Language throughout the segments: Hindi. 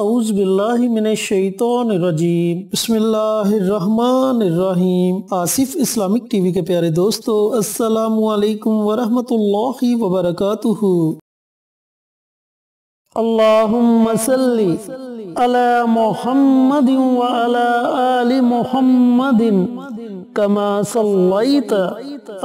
अउज़बिल्लिमिनशैतरजीम बसमीम आसिफ इस्लामिक टीवी के प्यारे दोस्तों असलकम वरहमतुल्लाहि वबरकatuh अल्लाहुम्मा सल्ली अला मुहम्मदिन व अला आलि मुहम्मदिन कमा सल्लैत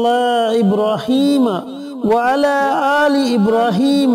अला इब्राहीम व अला आलि इब्राहीम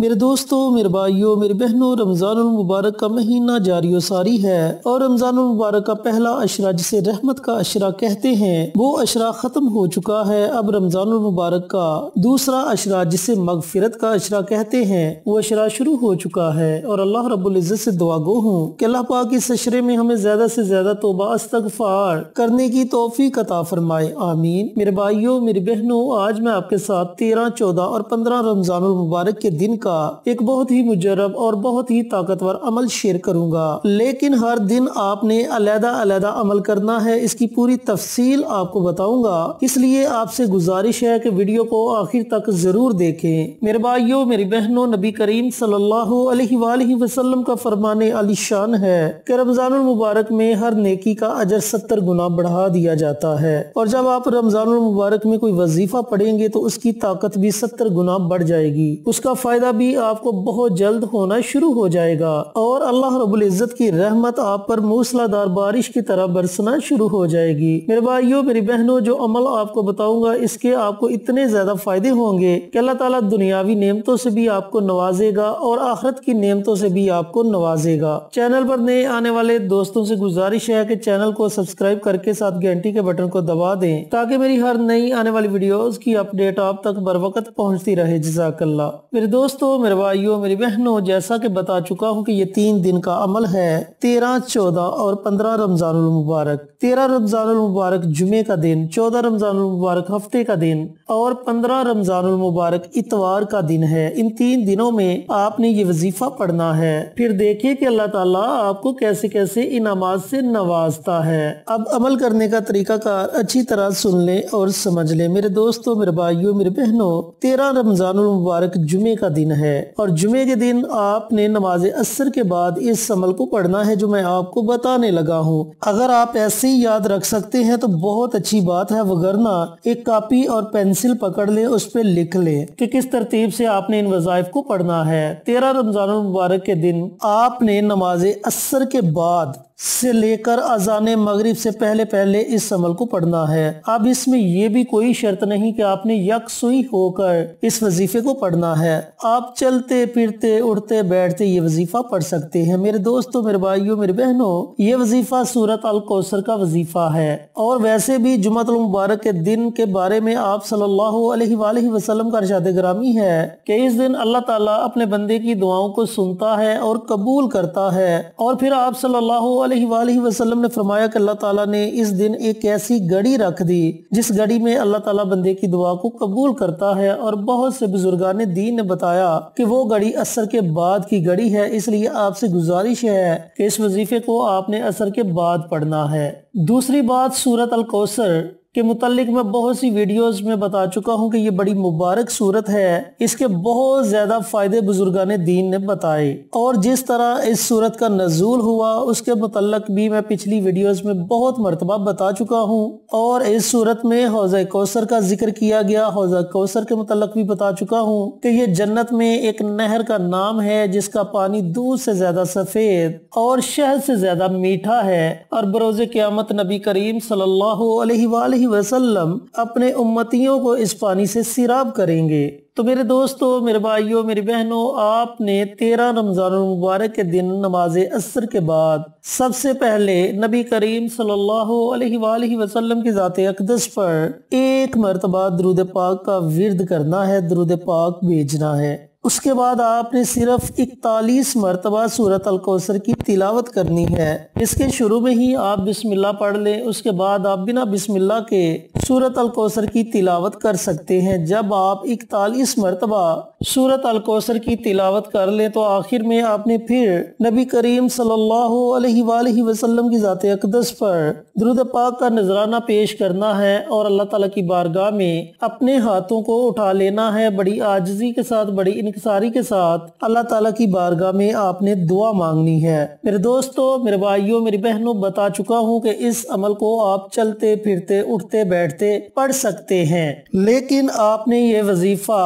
मेरे दोस्तों मेरे भाइयों मेरे बहनों रमज़ान मुबारक का महीना जारी सारी है और रमज़ान मुबारक का पहला अशरा जिसे रहमत का अशरा कहते हैं वो अशरा ख़त्म हो चुका है अब रमज़ान मुबारक का दूसरा अशरा जिसे मगफिरत का अशरा कहते हैं वो अशरा शुरू हो चुका है और अल्लाह रबुल्ज़त से दुआ गो हूँ कि अल्लाह पाक इस अशरे में हमें ज़्यादा से ज़्यादा तोबा अस्तगफार करने की तोहफी कता फरमाए आमीन मेरे भाइयों मेरी बहनों आज मैं आपके साथ तेरह चौदह और पंद्रह रमज़ान मुबारक के दिन का एक बहुत ही मुजरब और बहुत ही ताकतवर अमल शेयर करूंगा लेकिन हर दिन आपने अलहदा अलहदा अमल करना है इसकी पूरी तफसील आपको बताऊंगा इसलिए आपसे गुजारिश है की वीडियो को आखिर तक जरूर देखे मेरे भाइयों मेरी बहनों नबी करीम सल्लाम अलैहि का फरमान आलिशान है की रमजान मुबारक में हर नेकी का अजर सत्तर गुना बढ़ा दिया जाता है और जब आप रमजान मुबारक में कोई वजीफा पढ़ेंगे तो उसकी ताकत भी सत्तर गुना बढ़ जाएगी उसका फायदा भी आपको बहुत जल्द होना शुरू हो जाएगा और अल्लाह इज़्ज़त की रहमत आप पर मूसलाधार बारिश की तरह बरसना शुरू हो जाएगी मेरे भाइयों मेरी बहनों जो अमल आपको बताऊंगा इसके आपको इतने ज्यादा फायदे होंगे कि अल्लाह ताला दुनियावी नियमतों से भी आपको नवाजेगा और आखरत की नियमतों से भी आपको नवाजेगा चैनल पर नए आने वाले दोस्तों से गुजारिश है की चैनल को सब्सक्राइब करके साथ घंटी के बटन को दबा दें ताकि मेरी हर नई आने वाली वीडियोस की अपडेट आप तक बर वक्त पहुँचती रहे जजाकल्ला मेरे दोस्तों दोस्तों मेरे भाइयों मेरी बहनों जैसा कि बता चुका हूँ कि ये तीन दिन का अमल है तेरह चौदह और पंद्रह रमजान मुबारक तेरह रमजान मुबारक जुमे का दिन चौदह रमजान मुबारक हफ्ते का दिन और पंद्रह रमजान मुबारक इतवार का दिन है इन तीन दिनों में आपने ये वजीफा पढ़ना है फिर देखिए कि अल्लाह ताला आपको कैसे कैसे इनाम से नवाजता है अब अमल करने का तरीकाकार अच्छी तरह सुन ले और समझ ले मेरे दोस्तों मेरे भाइयों मेरे बहनों तेरह रमजान मुबारक जुमे का दिन है और जुमे के दिन आपने नमाज असर के बाद इस अमल को पढ़ना है जो मैं आपको बताने लगा हूँ अगर आप ऐसे ही याद रख सकते हैं तो बहुत अच्छी बात है वगरना एक कापी और पेंसिल पकड़ ले उस पर लिख ले की किस तरतीब से आपने इन वजायफ को पढ़ना है तेरह रमजान मुबारक के दिन आपने नमाज असर के बाद से लेकर अजान मगरिब से पहले पहले इस अमल को पढ़ना है अब इसमें यह भी कोई शर्त नहीं कि आपने सुई होकर इस वजीफे को पढ़ना है आप चलते फिरते उठते बैठते ये वजीफा पढ़ सकते हैं मेरे दोस्तों मेरे भाइयों मेरे बहनों ये वजीफा सूरत अल कौसर का वजीफा है और वैसे भी जुमत मुबारक के दिन के बारे में आप सल्लल्लाहु अलैहि वसल्लम का इर्शाद ग्रामी है कि इस दिन अल्लाह ताला अपने बंदे की दुआओं को सुनता है और कबूल करता है और फिर आप सल्लल्लाहु वसल्लम ने फरमाया कि अल्लाह ताला ने इस दिन एक ऐसी घड़ी रख दी जिस घड़ी में अल्लाह ताला बंदे की दुआ को कबूल करता है और बहुत से बुजुर्गान दीन ने बताया कि वो घड़ी असर के बाद की घड़ी है इसलिए आपसे गुजारिश है कि इस वजीफे को आपने असर के बाद पढ़ना है दूसरी बात सूरत अल कौसर के मुतलिक मैं बहुत सी वीडियोस में बता चुका हूँ कि ये बड़ी मुबारक सूरत है इसके बहुत ज़्यादा फ़ायदे बुजुर्गान दीन ने बताए और जिस तरह इस सूरत का नजूल हुआ उसके मुतलक भी मैं पिछली वीडियोस में बहुत मरतबा बता चुका हूँ और इस सूरत में हौजा कौसर का जिक्र किया गया हौजा कौसर के मुतलक भी बता चुका हूँ कि ये जन्नत में एक नहर का नाम है जिसका पानी दूध से ज़्यादा सफ़ेद और शहद से ज़्यादा मीठा है और बरोज़ क़्यामत नबी करीम सल्लल्लाहु अलैहि वसल्लम अपने उम्मतियों को इस पानी से सिराब करेंगे तो मेरे दोस्तों मेरे भाइयों मेरी बहनों आपने तेरह रमज़ान मुबारक के दिन नमाज असर के बाद सबसे पहले नबी करीम सल्लल्लाहु अलैहि वसल्लम की जाते अकदस पर एक मरतबा दरुद पाक का विरद करना है दरुद पाक भेजना है उसके बाद आपने सिर्फ इकतालीस मरतबा सूरत अलकौसर की तिलावत करनी है इसके शुरू में ही आप बिस्मिल्लाह पढ़ लें उसके बाद आप बिना बिस्मिल्लाह के सूरत अल कोसर की तिलावत कर सकते हैं जब आप इकतालीस मरतबा सूरत अलकौसर की तिलावत कर लें तो आखिर में आपने फिर नबी करीम सल्लल्लाहु अलैहि वसल्लम की ज़ात अकदस पर द्रुद पाक का नजराना पेश करना है और अल्लाह ताला की बारगाह में अपने हाथों को उठा लेना है बड़ी आजजी के साथ बड़ी इनकसारी के साथ अल्लाह ताला की बारगाह में आपने दुआ मांगनी है मेरे दोस्तों मेरे भाइयों मेरी बहनों बता चुका हूँ कि इस अमल को आप चलते फिरते उठते बैठते पढ़ सकते हैं लेकिन आपने ये वजीफा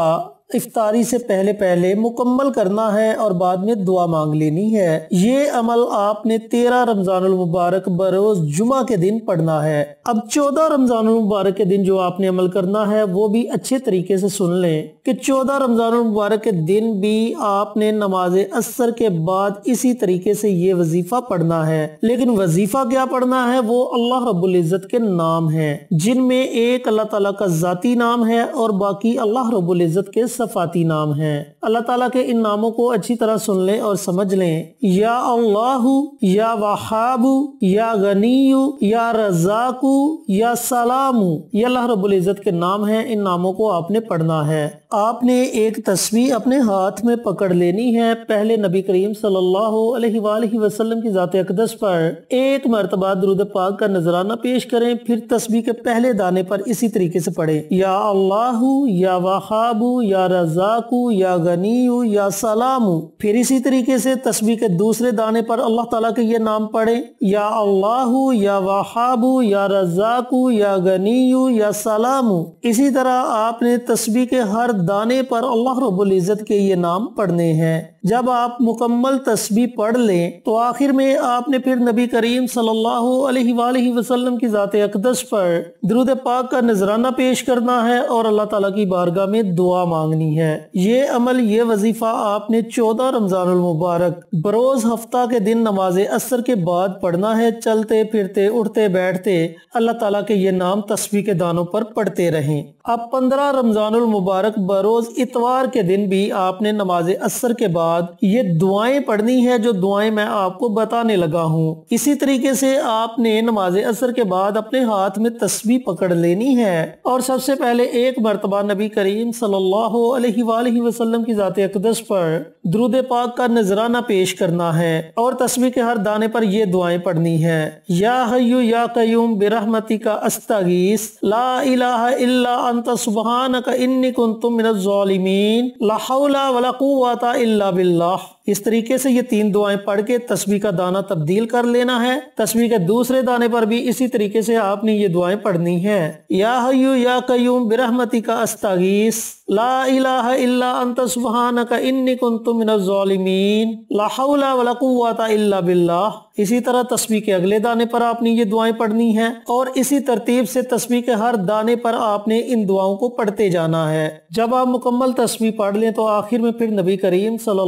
इफ्तारी से पहले पहले मुकम्मल करना है और बाद में दुआ मांग लेनी है ये अमल आपने तेरह रमजान मुबारक बरोज जुमा के दिन पढ़ना है अब चौदह रमजान मुबारक के दिन जो आपने अमल करना है वो भी अच्छे तरीके से सुन लें कि चौदह रमजान मुबारक के दिन भी आपने नमाज असर के बाद इसी तरीके से ये वजीफा पढ़ना है लेकिन वजीफा क्या पढ़ना है वो अल्लाह रबुल्जत के नाम है जिनमें एक अल्लाह तला का जाती नाम है और बाकी अल्लाह रबुल्जत के सफ़ाती नाम हैं अल्लाह ताला के इन नामों को अच्छी तरह सुन लें और समझ लें या अल्लाह या वहाबू या गनी या रजाकू या सलामू ये अल्लाह रबुल्ज़त के नाम हैं इन नामों को आपने पढ़ना है आपने एक तस्वीर अपने हाथ में पकड़ लेनी है पहले नबी करीम सल्लाम की ज़ात अकदस पर एक मरतबा दरुद पाक का नजराना पेश करें फिर तस्वीर के पहले दाने पर इसी तरीके से पढ़ें या अल्लाह या वहाबू या रजाकु या गनीयू या सलामू फिर इसी तरीके से तस्वीर के दूसरे दाने पर अल्लाह ताला के ये नाम पढ़े या अल्लाह या वहाबू या रजाकु या गनीयू या सलामू इसी तरह आपने तस्वीर के हर दाने पर अल्लाह रबुल इजत के ये नाम पढ़ने हैं जब आप मुकम्मल तस्वीर पढ़ लें तो आखिर में आपने फिर नबी करीम सल्लल्लाहु अलैहि वसल्लम की ज़ात अकदस पर दरुद पाक का नजराना पेश करना है और अल्लाह ताला की बारगाह में दुआ मांगनी है ये अमल ये वजीफ़ा आपने चौदह रमज़ान मुबारक बरोज़ हफ्ता के दिन नमाज असर के बाद पढ़ना है चलते फिरते उठते बैठते अल्लाह ताला के ये नाम तस्वीर के दानों पर पढ़ते रहें अब पंद्रह रमज़ान मुबारक बरोज़ इतवार के दिन भी आपने नमाज असर के बाद बाद ये दुआएं पढ़नी है जो दुआएं मैं आपको बताने लगा हूँ इसी तरीके से आपने नमाज असर के बाद अपने हाथ में तस्वीर पकड़ लेनी है और सबसे पहले एक मरतबा नबी करीम सल्लाम की जाते अकदस पर द्रुद पाक का नजराना पेश करना है और तस्वीर के हर दाने पर यह दुआएं पढ़नी है या हयू या कयूम बिरहमती का अस्तगीस ला इलाहा इल्ला अंत सुबहानक इन्नी कुंतुम मिनज़ालिमीन ला हौला वला कुव्वता इल्ला بالله इस तरीके से ये तीन दुआएं पढ़ के तस्वीर का दाना तब्दील कर लेना है तस्वीर के दूसरे दाने पर भी इसी तरीके से आपने ये दुआएं पढ़नी है या हयू या कयूम बिरहमती का अस्तगीस इसी तरह तस्वीर के अगले दाने पर आपने ये दुआएं पढ़नी है और इसी तरतीब से तस्वीर के हर दाने पर आपने इन दुआओं को पढ़ते जाना है जब आप मुकम्मल तस्वीर पढ़ लें तो आखिर में फिर नबी करीम सल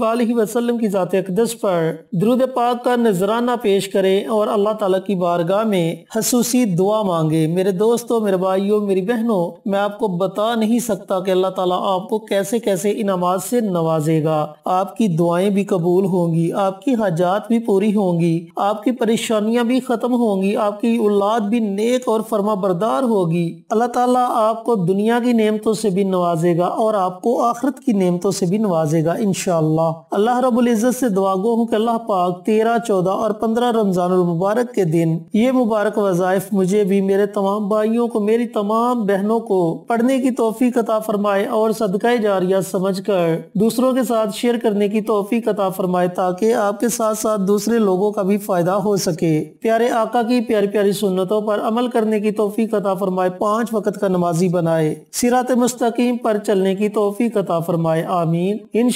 वसल्लम की ज़ात अकदस पर दरुद पाक का नजराना पेश करें और अल्लाह ताला की बारगाह में खसूसी दुआ मांगे मेरे दोस्तों मेरे भाइयों मेरी बहनों मैं आपको बता नहीं सकता कि अल्लाह ताला आपको कैसे कैसे इनामात से नवाजेगा आपकी दुआएं भी कबूल होंगी आपकी हाजात भी पूरी होंगी आपकी परेशानियाँ भी खत्म होंगी आपकी औलाद भी नेक और फर्मा बरदार होगी अल्लाह ताला आपको दुनिया की नेमतों से भी नवाजेगा और आपको आखरत की नेमतों से भी नवाजेगा इनशाला अल्लाह अल्लाह रबुल इज़्ज़त से दुआ गो हूँ कि अल्लाह पाक तेरह चौदह और पंद्रह रमजान मुबारक के दिन ये मुबारक वज़ायफ़ मुझे भी मेरे तमाम भाइयों को मेरी तमाम बहनों को पढ़ने की तोहफ़ी कता फरमाए और सदका जारिया समझ कर दूसरों के साथ शेयर करने की तोहफी कता फरमाए ताकि आपके साथ साथ दूसरे लोगों का भी फायदा हो सके प्यारे आका की प्यारी प्यारी सुन्नतों पर अमल करने की तोफ़ी कता फरमाए पाँच वक्त का नमाजी बनाए सिरात मुस्तकीम पर चलने की तोहफी कता फरमाए आमीन इन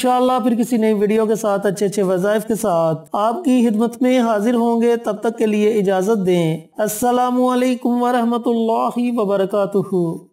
फिर किसी नई वीडियो के साथ अच्छे अच्छे वजायफ के साथ आपकी हिदमत में हाजिर होंगे तब तक के लिए इजाज़त दें असलकम वरहमल वरक